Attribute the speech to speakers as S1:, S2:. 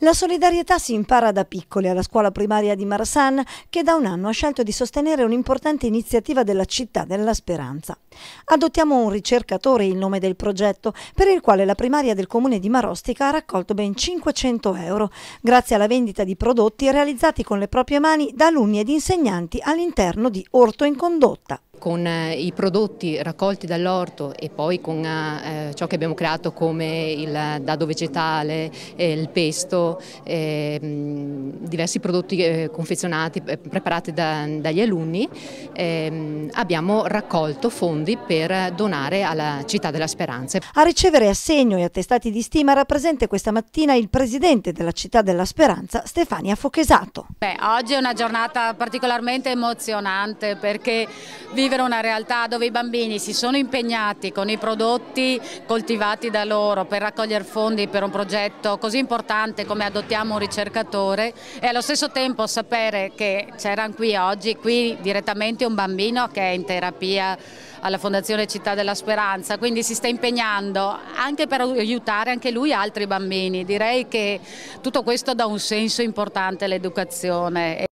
S1: La solidarietà si impara da piccoli alla scuola primaria di Marsan che da un anno ha scelto di sostenere un'importante iniziativa della città della speranza. Adottiamo un ricercatore il nome del progetto per il quale la primaria del comune di Marostica ha raccolto ben 500 euro grazie alla vendita di prodotti realizzati con le proprie mani da alunni ed insegnanti all'interno di Orto in Condotta.
S2: Con eh, i prodotti raccolti dall'orto e poi con eh, eh, ciò che abbiamo creato come il dado vegetale, eh, il pesto, eh, diversi prodotti eh, confezionati, preparati da, dagli alunni, ehm, abbiamo raccolto fondi per donare
S1: alla Città della Speranza. A ricevere assegno e attestati di stima era presente questa mattina il presidente della Città della Speranza, Stefania Fochesato.
S3: Beh, oggi è una giornata particolarmente emozionante perché vi vivere una realtà dove i bambini si sono impegnati con i prodotti coltivati da loro per raccogliere fondi per un progetto così importante come adottiamo un ricercatore e allo stesso tempo sapere che c'erano qui oggi, qui direttamente un bambino che è in terapia alla Fondazione Città della Speranza, quindi si sta impegnando anche per aiutare anche lui altri bambini. Direi che tutto questo dà un senso importante all'educazione.